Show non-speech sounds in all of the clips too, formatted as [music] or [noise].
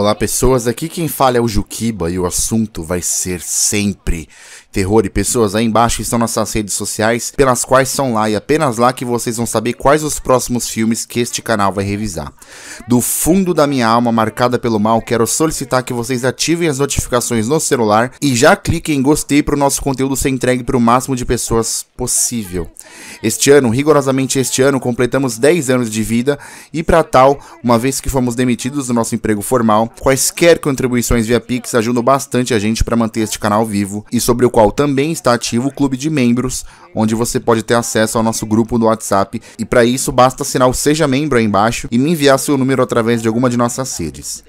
Olá pessoas, aqui quem fala é o Jukiba e o assunto vai ser sempre terror. E pessoas, aí embaixo estão nossas redes sociais, pelas quais são lá e apenas lá que vocês vão saber quais os próximos filmes que este canal vai revisar. Do fundo da minha alma, marcada pelo mal, quero solicitar que vocês ativem as notificações no celular e já cliquem em gostei para o nosso conteúdo ser entregue para o máximo de pessoas possível. Este ano, rigorosamente este ano, completamos 10 anos de vida e para tal, uma vez que fomos demitidos do nosso emprego formal, Quaisquer contribuições via Pix ajudam bastante a gente para manter este canal vivo e sobre o qual também está ativo o clube de membros, onde você pode ter acesso ao nosso grupo no WhatsApp. E para isso basta assinar o seja membro aí embaixo e me enviar seu número através de alguma de nossas redes.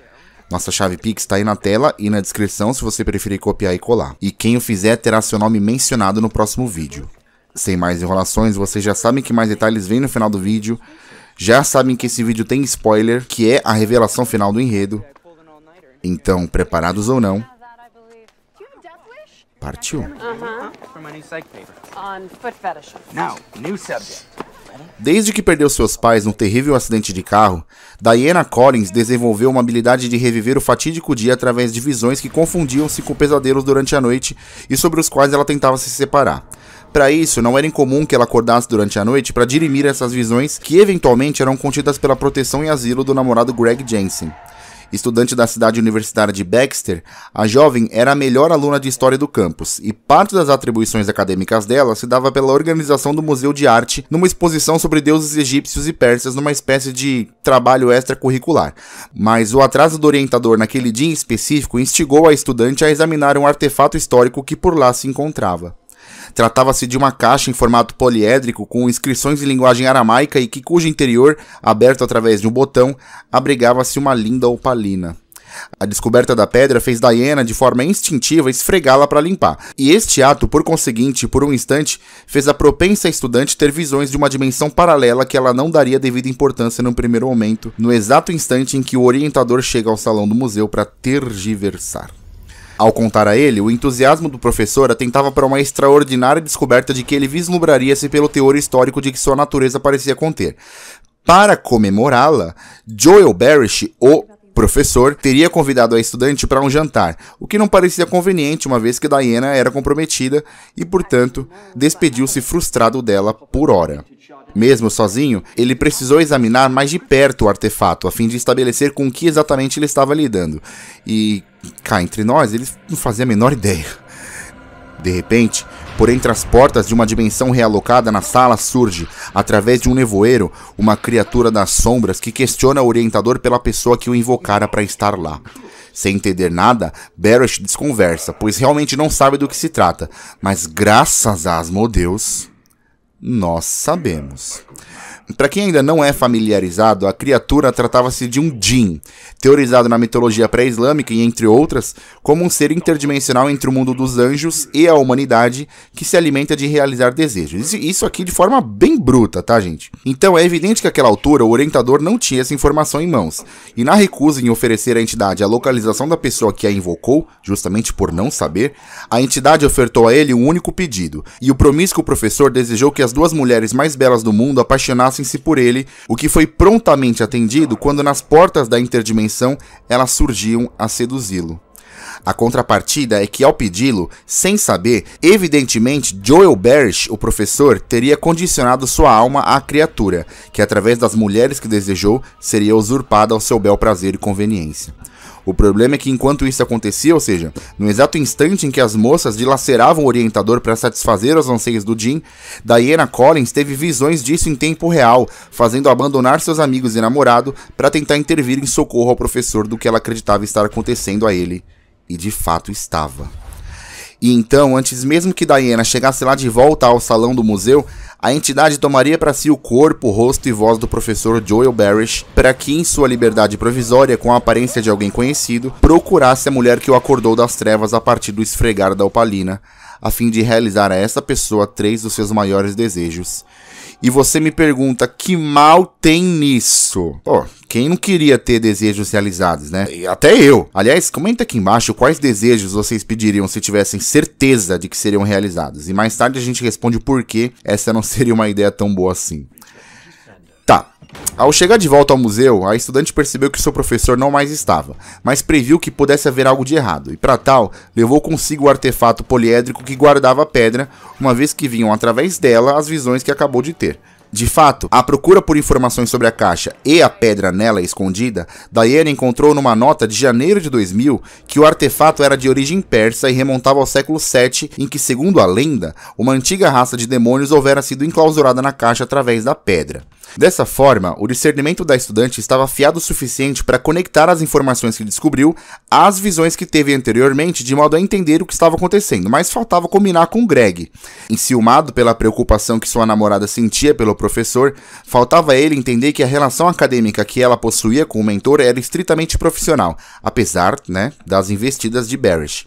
Nossa chave Pix está aí na tela e na descrição se você preferir copiar e colar. E quem o fizer terá seu nome mencionado no próximo vídeo. Sem mais enrolações, vocês já sabem que mais detalhes vem no final do vídeo. Já sabem que esse vídeo tem spoiler, que é a revelação final do enredo. Então, preparados ou não, partiu. Desde que perdeu seus pais num terrível acidente de carro, Diana Collins desenvolveu uma habilidade de reviver o fatídico dia através de visões que confundiam-se com pesadelos durante a noite e sobre os quais ela tentava se separar. Para isso, não era incomum que ela acordasse durante a noite para dirimir essas visões que eventualmente eram contidas pela proteção e asilo do namorado Greg Jensen. Estudante da cidade universitária de Baxter, a jovem era a melhor aluna de história do campus, e parte das atribuições acadêmicas dela se dava pela organização do Museu de Arte numa exposição sobre deuses egípcios e persas numa espécie de trabalho extracurricular. Mas o atraso do orientador naquele dia em específico instigou a estudante a examinar um artefato histórico que por lá se encontrava. Tratava-se de uma caixa em formato poliédrico com inscrições em linguagem aramaica e que cujo interior, aberto através de um botão, abrigava-se uma linda opalina. A descoberta da pedra fez Diana, de forma instintiva, esfregá-la para limpar. E este ato, por conseguinte, por um instante, fez a propensa estudante ter visões de uma dimensão paralela que ela não daria devida importância no primeiro momento, no exato instante em que o orientador chega ao salão do museu para tergiversar. Ao contar a ele, o entusiasmo do professor atentava para uma extraordinária descoberta de que ele vislumbraria-se pelo teor histórico de que sua natureza parecia conter. Para comemorá-la, Joel Barish, o professor, teria convidado a estudante para um jantar, o que não parecia conveniente, uma vez que Diana era comprometida e, portanto, despediu-se frustrado dela por hora mesmo sozinho, ele precisou examinar mais de perto o artefato, a fim de estabelecer com que exatamente ele estava lidando. E cá entre nós, ele não fazia a menor ideia. De repente, por entre as portas de uma dimensão realocada na sala surge, através de um nevoeiro, uma criatura das sombras que questiona o orientador pela pessoa que o invocara para estar lá. Sem entender nada, Berish desconversa, pois realmente não sabe do que se trata, mas graças a Asmodeus nós sabemos. Para quem ainda não é familiarizado, a criatura tratava-se de um jin, teorizado na mitologia pré-islâmica e entre outras, como um ser interdimensional entre o mundo dos anjos e a humanidade que se alimenta de realizar desejos. Isso aqui de forma bem bruta, tá, gente? Então é evidente que naquela altura o orientador não tinha essa informação em mãos, e na recusa em oferecer à entidade a localização da pessoa que a invocou, justamente por não saber, a entidade ofertou a ele um único pedido, e o promíscuo professor desejou que as duas mulheres mais belas do mundo apaixonassem se por ele, o que foi prontamente atendido quando nas portas da interdimensão elas surgiam a seduzi-lo. A contrapartida é que, ao pedi-lo, sem saber, evidentemente Joel Barish, o professor, teria condicionado sua alma à criatura, que através das mulheres que desejou seria usurpada ao seu bel prazer e conveniência. O problema é que enquanto isso acontecia, ou seja, no exato instante em que as moças dilaceravam o orientador para satisfazer os anseios do Jim, Diana Collins teve visões disso em tempo real, fazendo abandonar seus amigos e namorado para tentar intervir em socorro ao professor do que ela acreditava estar acontecendo a ele. E de fato estava. E então, antes mesmo que Diana chegasse lá de volta ao salão do museu, a entidade tomaria para si o corpo, rosto e voz do professor Joel Barish, para que, em sua liberdade provisória, com a aparência de alguém conhecido, procurasse a mulher que o acordou das trevas a partir do esfregar da opalina a fim de realizar a essa pessoa três dos seus maiores desejos. E você me pergunta que mal tem nisso? Pô, quem não queria ter desejos realizados, né? E até eu. Aliás, comenta aqui embaixo quais desejos vocês pediriam se tivessem certeza de que seriam realizados. E mais tarde a gente responde por que essa não [laughs] seria uma ideia tão boa assim. Ao chegar de volta ao museu, a estudante percebeu que seu professor não mais estava, mas previu que pudesse haver algo de errado, e para tal, levou consigo o artefato poliédrico que guardava a pedra, uma vez que vinham através dela as visões que acabou de ter. De fato, à procura por informações sobre a caixa e a pedra nela escondida, Diana encontrou numa nota de janeiro de 2000 que o artefato era de origem persa e remontava ao século VII, em que, segundo a lenda, uma antiga raça de demônios houvera sido enclausurada na caixa através da pedra. Dessa forma, o discernimento da estudante estava afiado o suficiente para conectar as informações que descobriu às visões que teve anteriormente, de modo a entender o que estava acontecendo, mas faltava combinar com Greg. Enciumado pela preocupação que sua namorada sentia pelo professor, faltava a ele entender que a relação acadêmica que ela possuía com o mentor era estritamente profissional, apesar né, das investidas de Barish.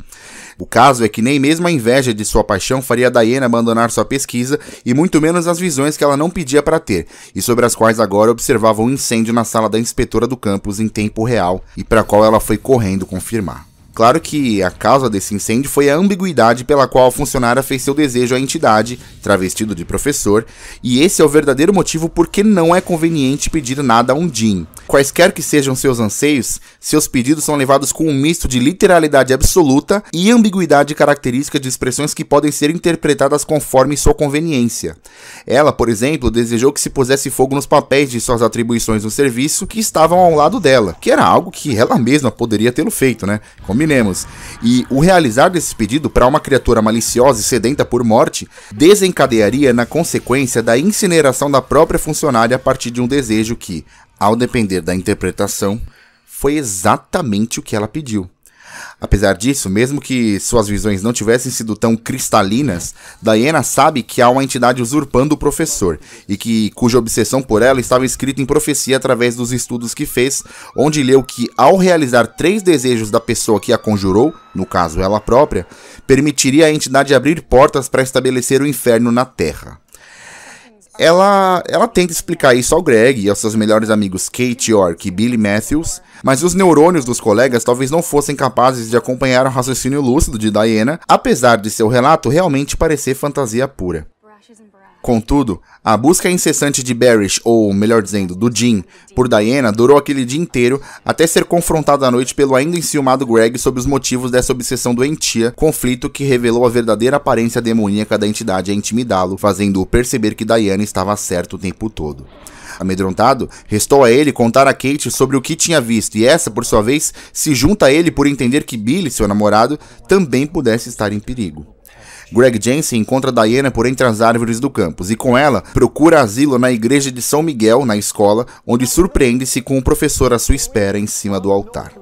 O caso é que nem mesmo a inveja de sua paixão faria Diana abandonar sua pesquisa e muito menos as visões que ela não pedia para ter, e sobre as quais agora observava um incêndio na sala da inspetora do campus em tempo real e para a qual ela foi correndo confirmar. Claro que a causa desse incêndio foi a ambiguidade pela qual a funcionária fez seu desejo à entidade, travestido de professor, e esse é o verdadeiro motivo por que não é conveniente pedir nada a um Jean. Quaisquer que sejam seus anseios, seus pedidos são levados com um misto de literalidade absoluta e ambiguidade característica de expressões que podem ser interpretadas conforme sua conveniência. Ela, por exemplo, desejou que se pusesse fogo nos papéis de suas atribuições no serviço que estavam ao lado dela, que era algo que ela mesma poderia tê-lo feito, né? Como combinemos. E o realizar desse pedido para uma criatura maliciosa e sedenta por morte desencadearia na consequência da incineração da própria funcionária a partir de um desejo que, ao depender da interpretação, foi exatamente o que ela pediu. Apesar disso, mesmo que suas visões não tivessem sido tão cristalinas, Diana sabe que há uma entidade usurpando o professor e que cuja obsessão por ela estava escrita em profecia através dos estudos que fez, onde leu que ao realizar três desejos da pessoa que a conjurou, no caso ela própria, permitiria a entidade abrir portas para estabelecer o inferno na Terra. Ela, ela tenta explicar isso ao Greg e aos seus melhores amigos Kate York e Billy Matthews, mas os neurônios dos colegas talvez não fossem capazes de acompanhar o raciocínio lúcido de Diana, apesar de seu relato realmente parecer fantasia pura. Contudo, a busca incessante de Barish, ou melhor dizendo, do Jim, por Diana durou aquele dia inteiro até ser confrontado à noite pelo ainda enciumado Greg sobre os motivos dessa obsessão doentia, conflito que revelou a verdadeira aparência demoníaca da entidade a intimidá-lo, fazendo-o perceber que Diana estava certa o tempo todo. Amedrontado, restou a ele contar a Kate sobre o que tinha visto, e essa, por sua vez, se junta a ele por entender que Billy, seu namorado, também pudesse estar em perigo. Greg Jensen encontra Diana por entre as árvores do campus e com ela procura asilo na igreja de São Miguel, na escola, onde surpreende-se com o professor à sua espera em cima do altar.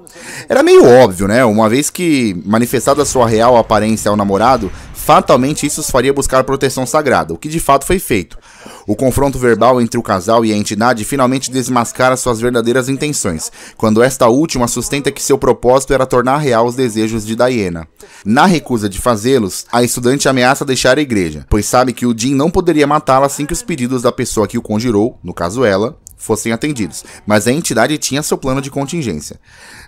Era meio óbvio, né? Uma vez que manifestada sua real aparência ao namorado, fatalmente isso os faria buscar proteção sagrada, o que de fato foi feito. O confronto verbal entre o casal e a entidade finalmente desmascara suas verdadeiras intenções, quando esta última sustenta que seu propósito era tornar real os desejos de Diana. Na recusa de fazê-los, a estudante ameaça deixar a igreja, pois sabe que o Jim não poderia matá-la assim que os pedidos da pessoa que o conjurou, no caso ela, fossem atendidos, mas a entidade tinha seu plano de contingência.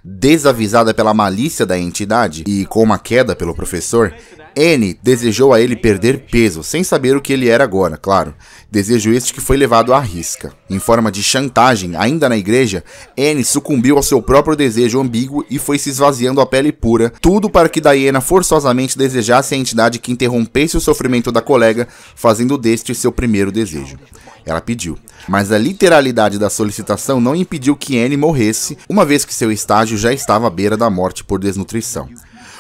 Desavisada pela malícia da entidade e com uma queda pelo professor, N desejou a ele perder peso, sem saber o que ele era agora, claro. Desejo este que foi levado à risca. Em forma de chantagem, ainda na igreja, N sucumbiu ao seu próprio desejo ambíguo e foi se esvaziando a pele pura, tudo para que Diana forçosamente desejasse a entidade que interrompesse o sofrimento da colega, fazendo deste seu primeiro desejo. Ela pediu. Mas a literalidade da solicitação não impediu que Anne morresse, uma vez que seu estágio já estava à beira da morte por desnutrição.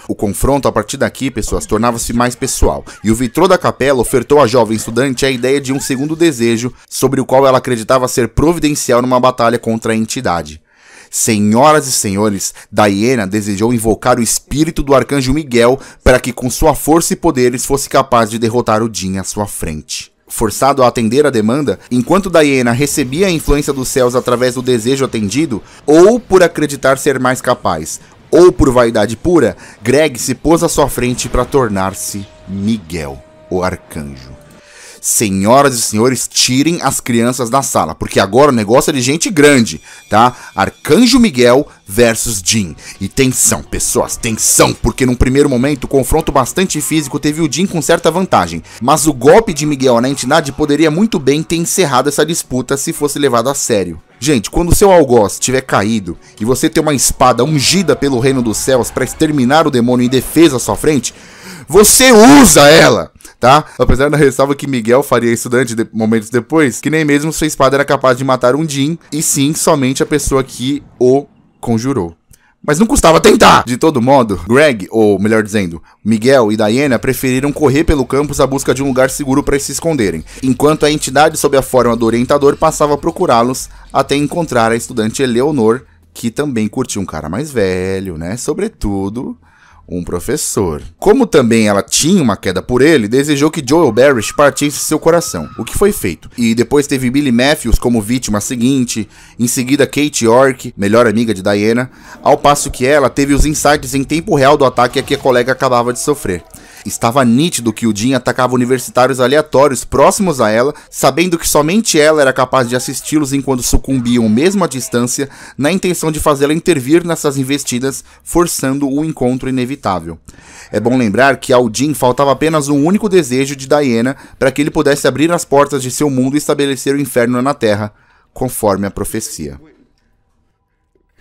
O confronto a partir daqui, pessoas, tornava-se mais pessoal, e o vitrô da capela ofertou à jovem estudante a ideia de um segundo desejo, sobre o qual ela acreditava ser providencial numa batalha contra a entidade. Senhoras e senhores, Diana desejou invocar o espírito do arcanjo Miguel para que, com sua força e poderes, fosse capaz de derrotar o Din à sua frente forçado a atender a demanda, enquanto Diana recebia a influência dos céus através do desejo atendido, ou por acreditar ser mais capaz, ou por vaidade pura, Greg se pôs à sua frente para tornar-se Miguel, o arcanjo senhoras e senhores, tirem as crianças da sala, porque agora o negócio é de gente grande, tá? Arcanjo Miguel versus Jim. E tensão, pessoas, tensão, porque num primeiro momento o confronto bastante físico teve o Jim com certa vantagem, mas o golpe de Miguel na entidade poderia muito bem ter encerrado essa disputa se fosse levado a sério. Gente, quando seu algoz tiver caído e você ter uma espada ungida pelo reino dos céus para exterminar o demônio em defesa à sua frente, você usa ela! tá? Apesar da ressalva que Miguel faria estudante de momentos depois, que nem mesmo sua espada era capaz de matar um Jin, e sim somente a pessoa que o conjurou. Mas não custava tentar! De todo modo, Greg, ou melhor dizendo, Miguel e Diana preferiram correr pelo campus à busca de um lugar seguro para se esconderem, enquanto a entidade sob a forma do orientador passava a procurá-los até encontrar a estudante Eleonor, que também curtia um cara mais velho, né? Sobretudo, um professor. Como também ela tinha uma queda por ele, desejou que Joel Barish partisse seu coração, o que foi feito. E depois teve Billy Matthews como vítima seguinte, em seguida Kate York, melhor amiga de Diana, ao passo que ela teve os insights em tempo real do ataque a que a colega acabava de sofrer. Estava nítido que o Jin atacava universitários aleatórios próximos a ela, sabendo que somente ela era capaz de assisti-los enquanto sucumbiam, mesmo à distância, na intenção de fazê-la intervir nessas investidas, forçando o encontro inevitável. É bom lembrar que ao Jin faltava apenas um único desejo de Diana para que ele pudesse abrir as portas de seu mundo e estabelecer o inferno na Terra, conforme a profecia.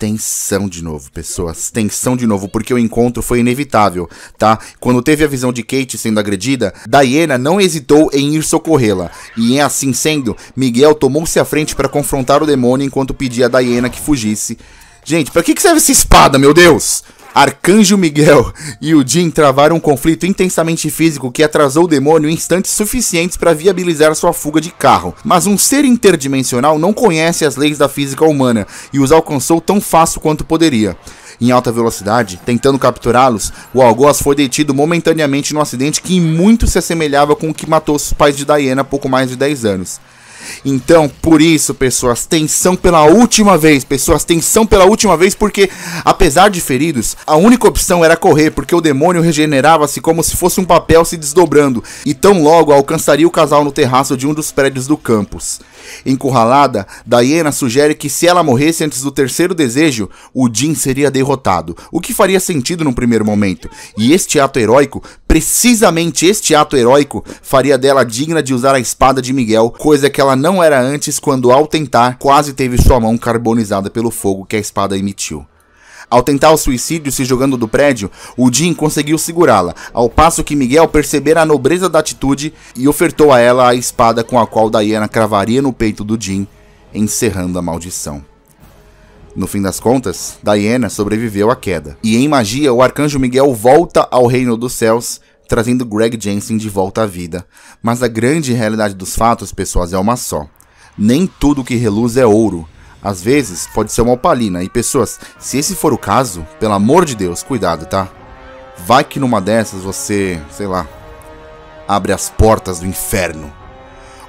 Tensão de novo, pessoas. Tensão de novo, porque o encontro foi inevitável, tá? Quando teve a visão de Kate sendo agredida, Diana não hesitou em ir socorrê-la. E é assim sendo, Miguel tomou-se à frente para confrontar o demônio enquanto pedia a Diana que fugisse, Gente, pra que, serve essa espada, meu Deus? Arcanjo Miguel e o Jin travaram um conflito intensamente físico que atrasou o demônio em instantes suficientes para viabilizar sua fuga de carro. Mas um ser interdimensional não conhece as leis da física humana e os alcançou tão fácil quanto poderia. Em alta velocidade, tentando capturá-los, o algoz foi detido momentaneamente num acidente que em muito se assemelhava com o que matou os pais de Diana há pouco mais de 10 anos. Então, por isso, pessoas, tensão pela última vez, pessoas, tensão pela última vez, porque apesar de feridos, a única opção era correr, porque o demônio regenerava-se como se fosse um papel se desdobrando, e tão logo alcançaria o casal no terraço de um dos prédios do campus. Encurralada, Diana sugere que se ela morresse antes do terceiro desejo, o Jim seria derrotado, o que faria sentido num primeiro momento. E este ato heróico, precisamente este ato heróico, faria dela digna de usar a espada de Miguel, coisa que ela ela não era antes quando, ao tentar, quase teve sua mão carbonizada pelo fogo que a espada emitiu. Ao tentar o suicídio se jogando do prédio, o Jim conseguiu segurá-la, ao passo que Miguel percebera a nobreza da atitude e ofertou a ela a espada com a qual Diana cravaria no peito do Jim, encerrando a maldição. No fim das contas, Diana sobreviveu à queda, e em magia o arcanjo Miguel volta ao reino dos céus trazendo Greg Jensen de volta à vida. Mas a grande realidade dos fatos, pessoas, é uma só. Nem tudo que reluz é ouro. Às vezes, pode ser uma opalina. E pessoas, se esse for o caso, pelo amor de Deus, cuidado, tá? Vai que numa dessas você, sei lá, abre as portas do inferno.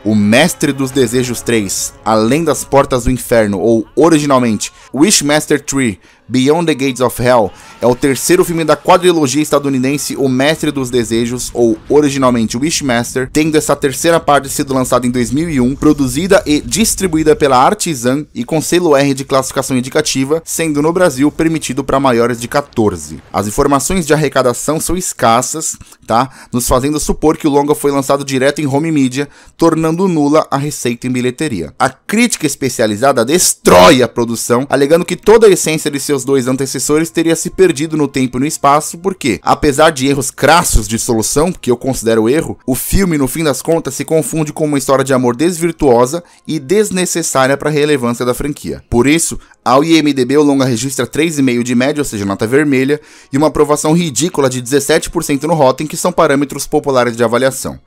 O Mestre dos Desejos 3, Além das Portas do Inferno, ou originalmente Wishmaster 3, Beyond the Gates of Hell é o terceiro filme da quadrilogia estadunidense O Mestre dos Desejos, ou originalmente Wishmaster, tendo essa terceira parte sido lançada em 2001, produzida e distribuída pela Artisan e com selo R de classificação indicativa, sendo no Brasil permitido para maiores de 14. As informações de arrecadação são escassas, tá? Nos fazendo supor que o longa foi lançado direto em home media, tornando nula a receita em bilheteria. A crítica especializada destrói a produção, alegando que toda a essência de seus seus dois antecessores teria se perdido no tempo e no espaço, porque, apesar de erros crassos de solução, que eu considero erro, o filme, no fim das contas, se confunde com uma história de amor desvirtuosa e desnecessária para a relevância da franquia. Por isso, ao IMDB, o longa registra 3,5 de média, ou seja, nota vermelha, e uma aprovação ridícula de 17% no Rotten, que são parâmetros populares de avaliação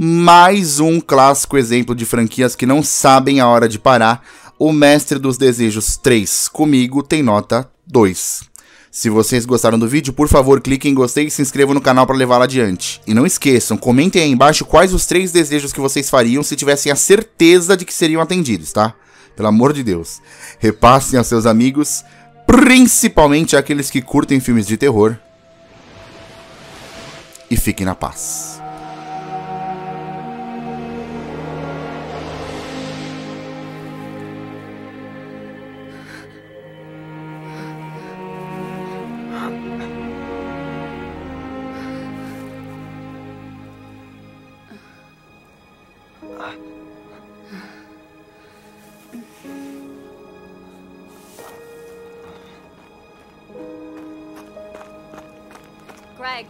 mais um clássico exemplo de franquias que não sabem a hora de parar, o Mestre dos Desejos 3 comigo tem nota 2. Se vocês gostaram do vídeo, por favor, cliquem em gostei e se inscrevam no canal para levá-lo adiante. E não esqueçam, comentem aí embaixo quais os três desejos que vocês fariam se tivessem a certeza de que seriam atendidos, tá? Pelo amor de Deus. Repassem aos seus amigos, principalmente aqueles que curtem filmes de terror. E fiquem na paz. Greg.